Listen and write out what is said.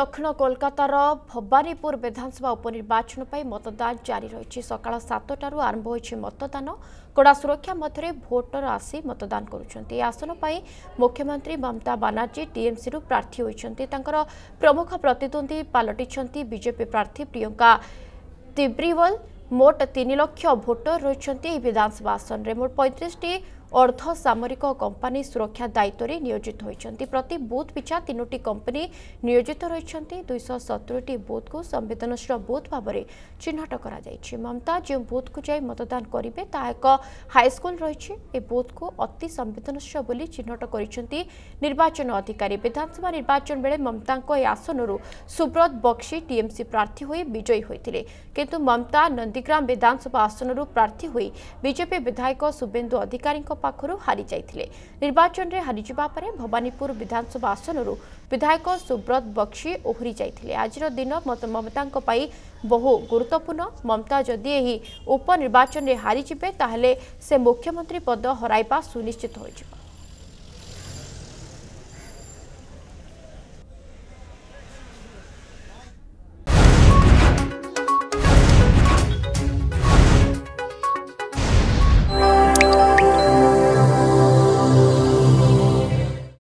দক্ষিণ কলকাতার ভবানীপুর বিধানসভা উপনির্বাচন পাই মতদান জারি রয়েছে সকাল সাতটার আরম্ভ হয়েছে মতদান কড়া সুরক্ষা মধ্যে ভোটর আসি মতদান করছেন এই আসন পাই মুখ্যমন্ত্রী মমতা বানার্জী টিএমসি প্রার্থী হয়েছেন তাঁর প্রমুখ প্রতিদ্বন্দ্বী পালটিছেন বিজেপি প্রার্থী প্রিয়ঙ্কা তিব্রিওয়াল ମୋଟ ତିନି ଲକ୍ଷ ଭୋଟର ରହିଛନ୍ତି ଏହି ବିଧାନସଭା ଆସନରେ ମୋଟ ପଇଁତିରିଶଟି ଅର୍ଦ୍ଧ ସାମରିକ କମ୍ପାନୀ ସୁରକ୍ଷା ଦାୟିତ୍ୱରେ ନିୟୋଜିତ ହୋଇଛନ୍ତି ପ୍ରତି ବୁଥ୍ ପିଛା ତିନୋଟି କମ୍ପାନୀ ନିୟୋଜିତ ରହିଛନ୍ତି ଦୁଇଶହ ସତୁରିଟି ବୁଥ୍କୁ ସମ୍ବେଦନଶୀଳ ବୁଥ୍ ଭାବରେ ଚିହ୍ନଟ କରାଯାଇଛି ମମତା ଯେଉଁ ବୁଥ୍କୁ ଯାଇ ମତଦାନ କରିବେ ତାହା ଏକ ହାଇସ୍କୁଲ ରହିଛି ଏ ବୁଥ୍କୁ ଅତି ସମ୍ବେଦନଶୀଳ ବୋଲି ଚିହ୍ନଟ କରିଛନ୍ତି ନିର୍ବାଚନ ଅଧିକାରୀ ବିଧାନସଭା ନିର୍ବାଚନ ବେଳେ ମମତାଙ୍କ ଏହି ଆସନରୁ ସୁବ୍ରତ ବକ୍ସି ଟିଏମ୍ସି ପ୍ରାର୍ଥୀ ହୋଇ ବିଜୟୀ ହୋଇଥିଲେ କିନ୍ତୁ ମମତା ନନ୍ଦୀ କ୍ଷୀରଗ୍ରାମ ବିଧାନସଭା ଆସନରୁ ପ୍ରାର୍ଥୀ ହୋଇ ବିଜେପି ବିଧାୟକ ଶୁଭେନ୍ଦୁ ଅଧିକାରୀଙ୍କ ପାଖରୁ ହାରିଯାଇଥିଲେ ନିର୍ବାଚନରେ ହାରିଯିବା ପରେ ଭବାନୀପୁର ବିଧାନସଭା ଆସନରୁ ବିଧାୟକ ସୁବ୍ରତ ବକ୍ସି ଓହରି ଯାଇଥିଲେ ଆଜିର ଦିନ ମମତାଙ୍କ ପାଇଁ ବହୁ ଗୁରୁତ୍ୱପୂର୍ଣ୍ଣ ମମତା ଯଦି ଏହି ଉପନିର୍ବାଚନରେ ହାରିଯିବେ ତାହେଲେ ସେ ମୁଖ୍ୟମନ୍ତ୍ରୀ ପଦ ହରାଇବା ସୁନିଶ୍ଚିତ ହୋଇଯିବ